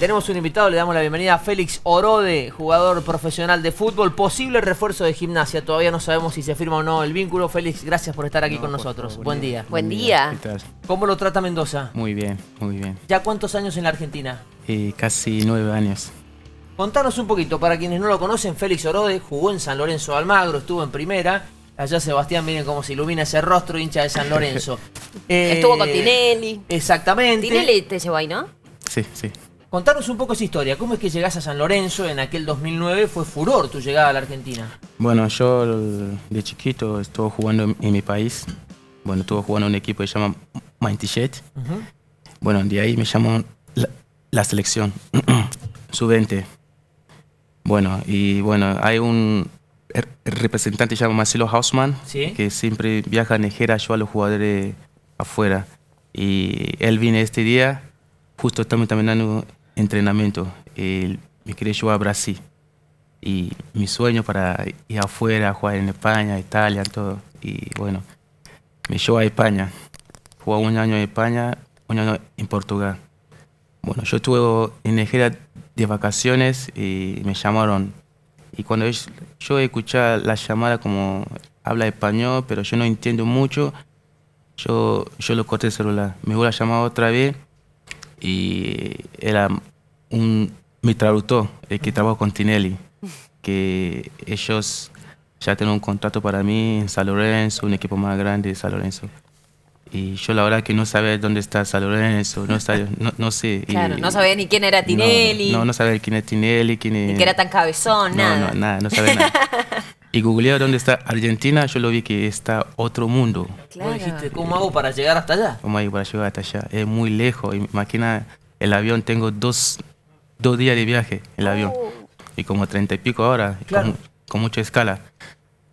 tenemos un invitado, le damos la bienvenida a Félix Orode, jugador profesional de fútbol, posible refuerzo de gimnasia. Todavía no sabemos si se firma o no el vínculo. Félix, gracias por estar aquí con nosotros. buen día. Buen día. ¿Cómo lo trata Mendoza? Muy bien, muy bien. ¿Ya cuántos años en la Argentina? Eh, casi nueve años. Contanos un poquito, para quienes no lo conocen, Félix Orode jugó en San Lorenzo de Almagro, estuvo en primera, Allá Sebastián, miren cómo se ilumina ese rostro hincha de San Lorenzo. Eh, estuvo con Tinelli. Exactamente. Tinelli te llevó ahí, ¿no? Sí, sí. Contanos un poco esa historia. ¿Cómo es que llegás a San Lorenzo en aquel 2009? Fue furor tu llegada a la Argentina. Bueno, yo de chiquito estuve jugando en mi país. Bueno, estuve jugando en un equipo que se llama Mighty Jet. Bueno, de ahí me llamó la, selección, su 20 Bueno, y bueno, hay un er, representante llamado Marcelo Hausman, que siempre viaja a Ejera, yo a los jugadores afuera. Y él vine este día, justo estamos terminando entrenamiento. me quería llevar a Brasil. Y mi sueño para ir afuera, jugar en España, Italia, todo. Y bueno, me llevó a España. Jugó un año en España, un año en Portugal. Bueno, yo estuve en Nigeria de vacaciones y me llamaron. Y cuando yo escuché la llamada como habla español, pero yo no entiendo mucho, yo, yo lo corté el celular. Me volvió a llamar otra vez y era un, mi traductor, eh, que trabaja con Tinelli, que ellos ya tienen un contrato para mí en San Lorenzo, un equipo más grande de San Lorenzo. Y yo la verdad que no sabía dónde está San Lorenzo, no, sabía, no, sé. Claro, no ni quién era Tinelli. No, no, sabía quién era Tinelli, quién es... Ni que era tan cabezón, nada. No, nada, no sabía nada. y googleé dónde está Argentina, yo lo vi que está otro mundo. ¿cómo hago para llegar hasta allá? ¿Cómo hago para llegar hasta allá? Es muy lejos, imagina, el avión tengo dos, dos días de viaje el oh. avión. Y como treinta y pico horas, con, mucha escala.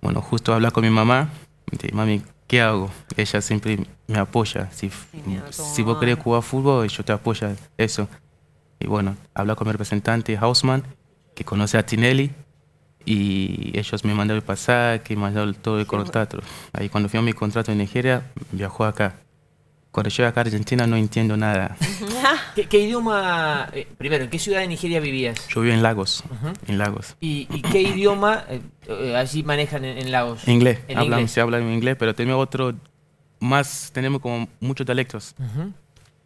Bueno, justo hablar con mi mamá, dice, mami, ¿qué hago? Ella siempre me apoya. Si, si vos querés jugar fútbol, yo te apoyo eso. Y bueno, habla con mi representante Hausman, que conoce a Tinelli, y ellos me mandaron el que me mandaron todo el contrato. Ahí cuando firmó mi contrato en Nigeria, viajó acá. Cuando llego acá a Argentina no entiendo nada. ¿Qué, idioma, eh, primero, en qué ciudad de Nigeria vivías? Yo vivía eh, eh, en Lagos. En Lagos. ¿Y, qué idioma allí manejan en, Lagos? Inglés. hablan, Se habla en inglés, pero tenemos otro, más, tenemos como muchos dialectos.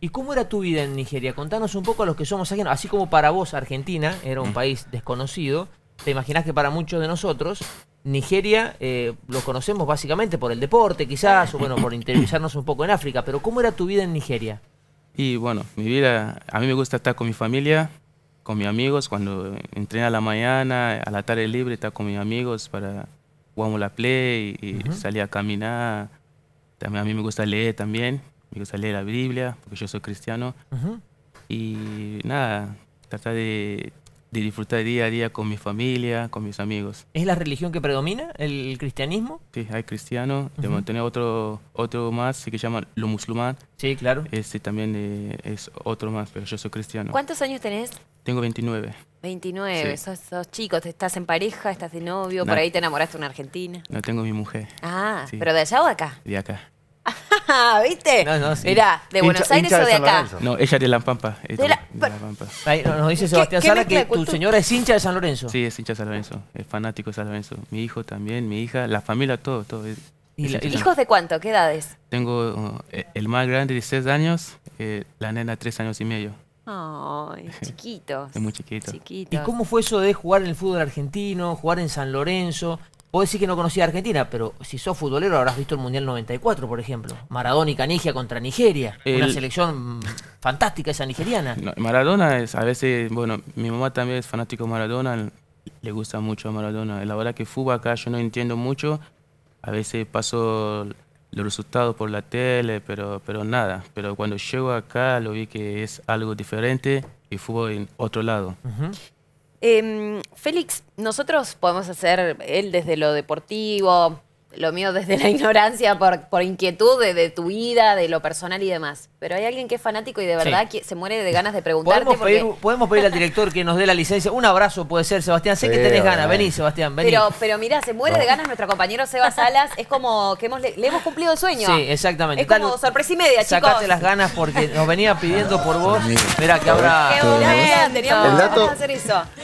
¿Y cómo era tu vida en Nigeria? Contanos un poco a los que somos aquí Así como para vos Argentina era un mm. país desconocido, te imaginas que para muchos de nosotros Nigeria eh, lo conocemos básicamente por el deporte, quizás, o bueno, por interesarnos un poco en África, pero ¿cómo era tu vida en Nigeria? Y bueno, mi vida, a mí me gusta estar con mi familia, con mis amigos, cuando entreno a la mañana, a la tarde libre, estar con mis amigos para jugamos la play y, salir a caminar. También a mí me gusta leer también, me gusta leer la Biblia, porque yo soy cristiano. Y nada, tratar de de disfrutar día a día con mi familia, con mis amigos. ¿Es la religión que predomina, el cristianismo? Sí, hay cristianos. uh tenemos otro, otro más que se llama lo musulmán. Sí, claro. Ese también eh, es otro más, pero yo soy cristiano. ¿Cuántos años tenés? Tengo 29. 29, sí. sos, chico, estás en pareja, estás de novio, por ahí te enamoraste de una argentina. No tengo mi mujer. Ah, pero de allá o acá? De acá. Ah, ¿Viste? No, no, sí. Mirá, ¿de Buenos Aires o de acá? No, ella de La Pampa. De Ahí nos dice Sebastián Sala que tu señora es hincha de San Lorenzo. Sí, es hincha de San Lorenzo, es fanático de San Lorenzo. Mi hijo también, mi hija, la familia, todo, todo. Y ¿Hijos de cuánto? ¿Qué edades? Tengo eh, el más grande, de 16 años, eh, la nena, 3 años y medio. Ay, chiquitos. Es muy chiquito. ¿Y cómo fue eso de jugar en el fútbol argentino, jugar en San Lorenzo? Puedo decir que no conocía a Argentina, pero si sos futbolero habrás visto el Mundial 94, por ejemplo. Maradona y Canigia contra Nigeria. Una selección fantástica esa nigeriana. Maradona es, a veces, bueno, mi mamá también es fanático de Maradona, le gusta mucho a Maradona. La verdad que fútbol acá yo no entiendo mucho. A veces paso los resultados por la tele, pero, pero nada. Pero cuando llego acá lo vi que es algo diferente y fútbol en otro lado. Em, Félix, nosotros podemos hacer él desde lo deportivo, lo mío desde la ignorancia, por, por inquietud de, tu vida, de lo personal y demás. Pero hay alguien que es fanático y de verdad se muere de ganas de preguntarte. Podemos, pedir, al director que nos dé la licencia. Un abrazo puede ser, Sebastián. Sé que tenés ganas. Vení, Sebastián, Pero, pero mirá, se muere de ganas nuestro compañero Seba Salas. Es como que hemos, le hemos cumplido el sueño. Sí, exactamente. Es como sorpresa y media, sacate las ganas porque nos venía pidiendo por vos. Mirá que ahora el dato,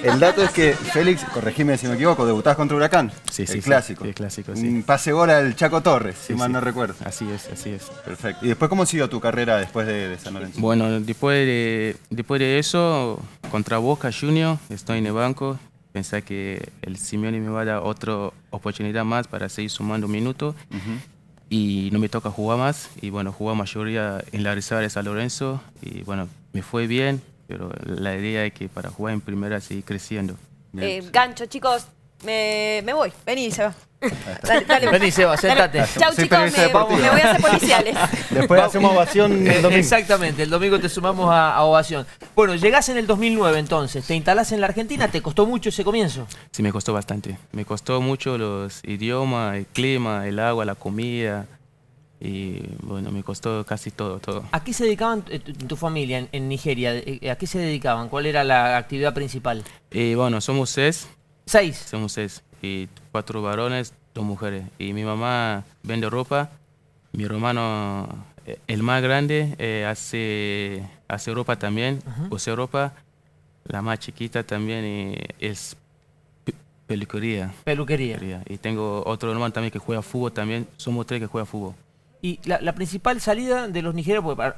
El dato es que, Félix, corregime si me equivoco, debutás contra Huracán. Sí, sí. clásico. Sí, clásico, mm, sí segura el Chaco Torres, si mal no recuerdo. Así es, así es. Perfecto. ¿Y después cómo siguió tu carrera después de, San Lorenzo? Bueno, después de, después de eso, contra Boca Junior, estoy en el banco. Pensé que el Simeone me va a dar otra oportunidad más para seguir sumando minutos. minuto Y no me toca jugar más. Y bueno, jugué mayoría en la reserva de San Lorenzo. Y bueno, me fue bien, pero la idea es que para jugar en primera seguir creciendo. Eh, gancho, chicos, me, me voy. Vení, se va. Dale, Vení, Seba, sentate. Chau, chicos, me, voy a hacer policiales. Después hacemos ovación el domingo. Exactamente, el domingo te sumamos a, ovación. Bueno, llegás en el 2009 entonces, te instalás en la Argentina, ¿te costó mucho ese comienzo? Sí, me costó bastante. Me costó mucho los idiomas, el clima, el agua, la comida. Y bueno, me costó casi todo, todo. ¿A qué se dedicaban eh, tu familia en, Nigeria? Eh, ¿A qué se dedicaban? ¿Cuál era la actividad principal? Eh, bueno, somos seis ¿Seis? Somos seis. Y cuatro varones, dos mujeres. Y mi mamá vende ropa. Mi hermano, eh, el más grande, eh, hace, hace ropa también. Uh ropa. La más chiquita también es peluquería. peluquería. Y tengo otro hermano también que juega fútbol también. Somos tres que juega fútbol. Y la, principal salida de los nigerianos, porque ah,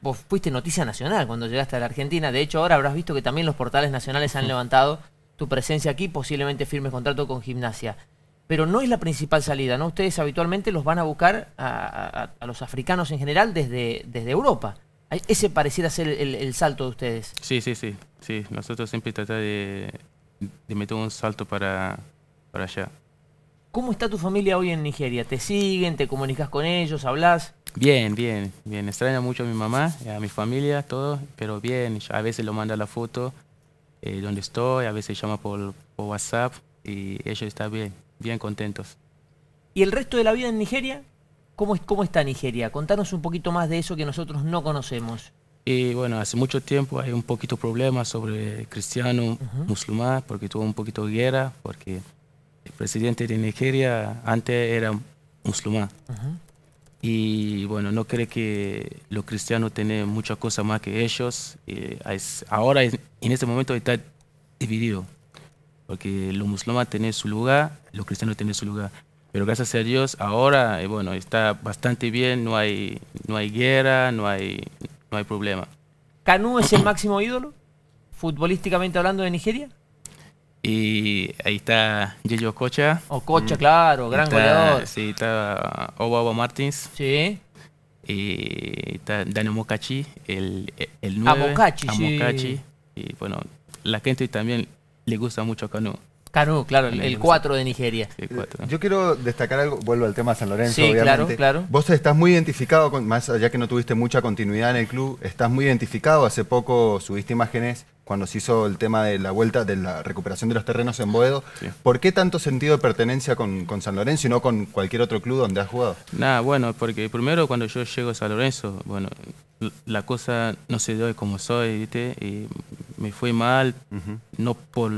vos fuiste noticia nacional cuando llegaste a la Argentina. De hecho, ahora habrás visto que también los portales nacionales han levantado tu presencia aquí, posiblemente firmes contrato con gimnasia. Pero no es la principal salida, ¿no? Ustedes habitualmente los van a buscar a, los africanos en general desde, desde Europa. Ese pareciera ser el, salto de ustedes. Sí, sí, sí. sí. Nosotros siempre tratamos de, meter un salto para, para allá. ¿Cómo está tu familia hoy en Nigeria? ¿Te siguen? ¿Te comunicas con ellos? ¿Hablas? Bien, bien, bien. Extraña mucho a mi mamá, a mi familia, todo, pero bien. A veces lo manda la foto eh, donde estoy, a veces llama por, WhatsApp y ellos están bien, bien contentos. ¿Y el resto de la vida en Nigeria? ¿Cómo, cómo está Nigeria? Contanos un poquito más de eso que nosotros no conocemos. Y bueno, hace mucho tiempo hay un poquito problema sobre cristiano, musulmán, porque tuvo un poquito de guerra, porque el presidente de Nigeria antes era musulmán y bueno, no cree que los cristianos tienen muchas cosas más que ellos. Eh, ahora, en este momento, está dividido, porque los musulmanes tienen su lugar, los cristianos tienen su lugar. Pero gracias a Dios, ahora, eh, bueno, está bastante bien, no hay, no hay guerra, no hay, no hay problema. Canu es el máximo ídolo, futbolísticamente hablando, de Nigeria? Y ahí está Yeyo Cocha Ococha, Cocha mm. claro, gran goleador. Sí, está Oba Martins. Sí. Y está Daniel Mocachi, el, el nuevo Amocachi, Y bueno, la gente también le gusta mucho a Canu. Kanu, claro, el, el 4 de Nigeria. Yo quiero destacar algo, vuelvo al tema de San Lorenzo, sí, Claro, claro. Vos estás muy identificado, con, más allá que no tuviste mucha continuidad en el club, estás muy identificado. Hace poco subiste imágenes cuando se hizo el tema de la vuelta, de la recuperación de los terrenos en Boedo. ¿Por qué tanto sentido de pertenencia con, San Lorenzo y no con cualquier otro club donde has jugado? Nada, bueno, porque primero cuando yo llego a San Lorenzo, bueno, la cosa no se dio como soy, ¿viste? Y me fui mal, no por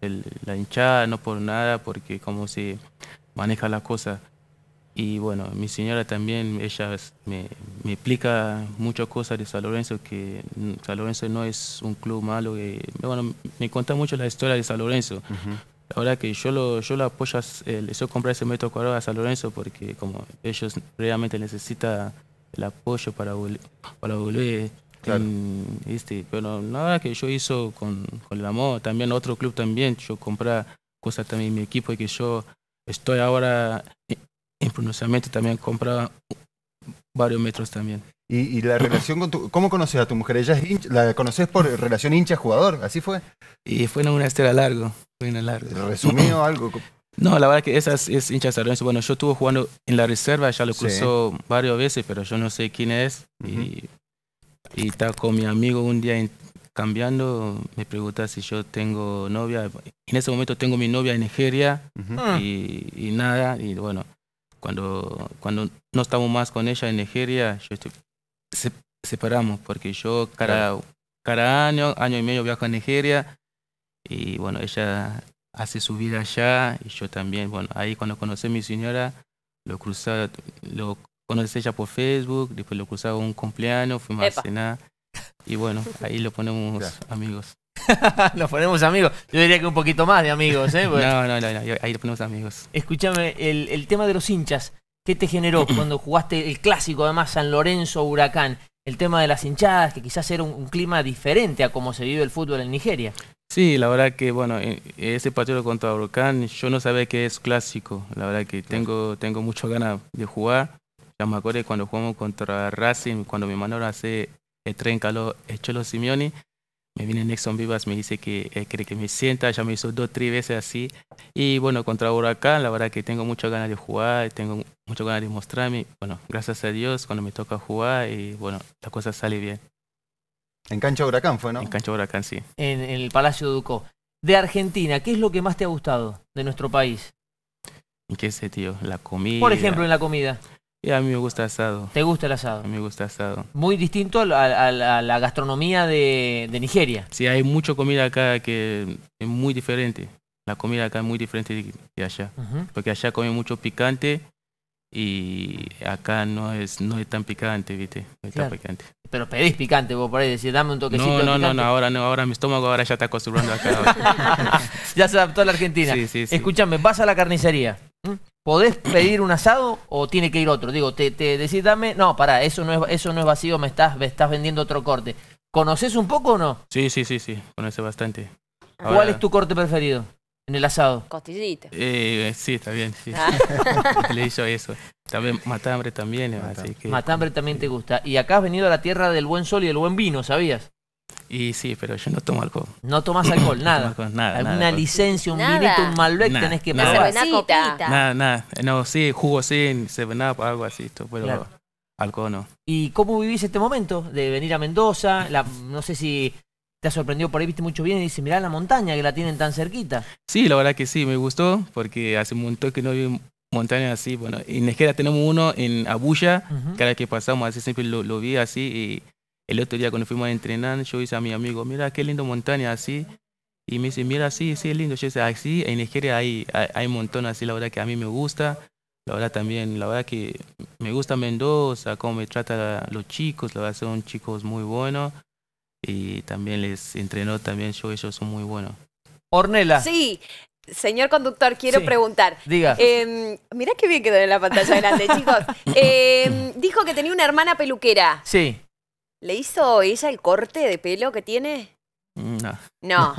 la hinchada, no por nada, porque como si maneja las cosas. Y bueno, mi señora también, ella me, me explica muchas cosas de San Lorenzo, que San Lorenzo no es un club malo. Eh, bueno, me cuenta mucho la historia de San Lorenzo. ahora La verdad que yo lo, yo lo apoyo, eh, yo comprar ese metro cuadrado a San Lorenzo porque como ellos realmente necesitan el apoyo para, para volver. este, pero nada que yo hizo con, con el amor, también otro club también, yo compré cosas también mi equipo y que yo estoy ahora en pronunciamiento también compra varios metros también. ¿Y, la relación con tu... ¿Cómo conoces a tu mujer? ¿Ella es hincha, ¿La conoces por relación hincha-jugador? ¿Así fue? Y fue en una estela largo. Fue ¿Resumido algo? No, la verdad que esas es, hincha de Bueno, yo estuve jugando en la reserva, ya lo cruzó varias veces, pero yo no sé quién es. y, y está con mi amigo un día cambiando, me pregunta si yo tengo novia. En ese momento tengo mi novia en Nigeria y, y, nada, y bueno, cuando, cuando no estamos más con ella en Nigeria, yo separamos, porque yo cada, cada año, año y medio viajo a Nigeria y bueno, ella hace su vida allá y yo también. Bueno, ahí cuando conocí a mi señora, lo cruzaba, lo conocí ella por Facebook, después lo cruzaba un cumpleaños, fuimos a cenar y bueno, ahí lo ponemos amigos. Nos ponemos amigos. Yo diría que un poquito más de amigos, ¿eh? No, no, no, no, ahí ponemos amigos. Escúchame, el, tema de los hinchas, ¿qué te generó cuando jugaste el clásico, además, San Lorenzo Huracán? El tema de las hinchadas, que quizás era un, clima diferente a cómo se vive el fútbol en Nigeria. Sí, la verdad que, bueno, eh, ese partido contra Huracán, yo no sabía que es clásico. La verdad que tengo, tengo mucho ganas de jugar. Ya me acuerdo cuando jugamos contra Racing, cuando mi hermano hace el eh, tren calor, eh, Cholo me viene Nexon Vivas, me dice que eh, quiere cree que me sienta, ya me hizo dos, tres veces así. Y bueno, contra Huracán, la verdad que tengo muchas ganas de jugar, tengo muchas ganas de mostrarme. Bueno, gracias a Dios, cuando me toca jugar, y bueno, las cosas salen bien. En Cancha Huracán fue, ¿no? En Cancha Huracán, sí. En, el Palacio Ducó. De Argentina, ¿qué es lo que más te ha gustado de nuestro país? ¿En qué tío? La comida. Por ejemplo, en la comida. Y a mí me gusta asado. ¿Te gusta el asado? A mí me gusta asado. Muy distinto a, la gastronomía de, Nigeria. Sí, hay mucha comida acá que es muy diferente. La comida acá es muy diferente de, allá. Porque allá comen mucho picante y acá no es, no es tan picante, ¿viste? No es tan picante. Pero pedís picante, vos por ahí decís, dame un toquecito. No, no, no, no, ahora no, ahora mi estómago ahora ya está acostumbrando acá. ya se adaptó a la Argentina. Sí, sí, sí. Escúchame, vas a la carnicería. ¿Podés pedir un asado o tiene que ir otro? Digo, te, te decís, dame, no, pará, eso no es, eso no es vacío, me estás, estás vendiendo otro corte. ¿Conoces un poco o no? Sí, sí, sí, sí, conoce bastante. ¿Cuál es tu corte preferido en el asado? Costillita. Eh, eh, sí, está bien, sí. Ah. Le hizo eso. También matambre también. Matambre. también te gusta. Y acá has venido a la tierra del buen sol y del buen vino, ¿sabías? Y sí, pero yo no tomo alcohol. No tomas alcohol, nada. Alguna licencia, un nada. vinito, un Malbec nada, tenés que probar. Una Nada, nada. Eh, no, sí, jugo sí, se up, algo así, esto, pero alcohol no. ¿Y cómo vivís este momento de venir a Mendoza? La, no sé si te ha sorprendido por ahí, viste mucho bien y dices, mirá la montaña que la tienen tan cerquita. Sí, la verdad que sí, me gustó, porque hace un montón que no vi montañas así. Bueno, en siquiera tenemos uno en Abuya, uh -huh. que pasamos así siempre lo, lo vi así y el otro día cuando fuimos a entrenar, yo hice a mi amigo, mira qué lindo montaña así. Y me dice, mira, sí, sí, es lindo. Yo decía, así, ah, en Nigeria hay, hay, un montón así, la verdad que a mí me gusta. La verdad también, la verdad que me gusta Mendoza, cómo me tratan los chicos, la verdad son chicos muy buenos. Y también les entrenó también yo, ellos son muy buenos. Ornela. Sí, Señor conductor, quiero preguntar. Diga. Em, mira qué bien quedó en la pantalla delante chicos. Em, dijo que tenía una hermana peluquera. Sí. ¿Le hizo ella el corte de pelo que tiene? Mm, no. No.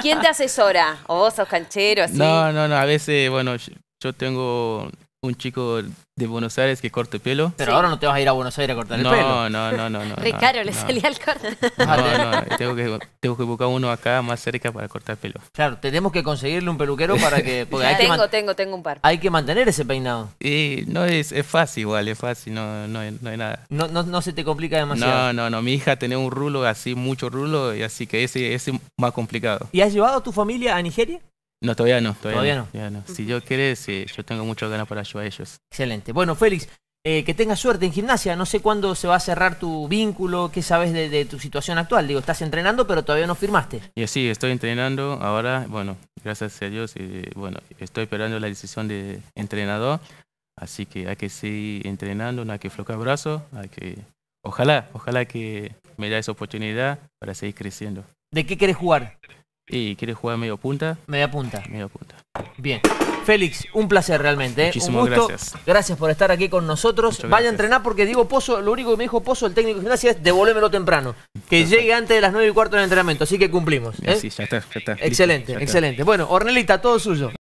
¿Quién te asesora? ¿O vos sos canchero? No, no, no. A veces, bueno, yo tengo un chico de Buenos Aires que corte pelo. Pero ahora no te vas a ir a Buenos Aires a cortar el pelo. No, no, no, no. Ricardo, le salía el corte. No, no, tengo que, buscar uno acá más cerca para cortar el pelo. Claro, tenemos que conseguirle un peluquero para que... Porque tengo, tengo, tengo un par. Hay que mantener ese peinado. Y no es, es fácil igual, es fácil, no, no, hay, nada. No, no se te complica demasiado. No, no, no. Mi hija tenía un rulo así, mucho rulo, y así que ese es más complicado. ¿Y has llevado a tu familia a Nigeria? No, todavía no. Todavía, no? Si yo quiere, yo tengo muchas ganas para ayudar a ellos. Excelente. Bueno, Félix, eh, que tengas suerte en gimnasia. No sé cuándo se va a cerrar tu vínculo, qué sabes de, tu situación actual. Digo, estás entrenando, pero todavía no firmaste. Y sí, estoy entrenando ahora. Bueno, gracias a Dios. bueno, estoy esperando la decisión de entrenador. Así que hay que seguir entrenando, no hay que flocar brazos, hay que... Ojalá, ojalá que me da esa oportunidad para seguir creciendo. ¿De qué quieres jugar? ¿Y quieres jugar medio punta? Media punta. Medio punta. Bien. Félix, un placer realmente. ¿eh? Muchísimas gracias. Gracias por estar aquí con nosotros. Vaya a entrenar porque digo Pozo, lo único que me dijo Pozo, el técnico de gimnasia, es devolvémelo temprano. Que llegue antes de las 9 y cuarto del entrenamiento. Así que cumplimos. ¿eh? Sí, ya está, Excelente, excelente. Bueno, Ornelita, todo suyo.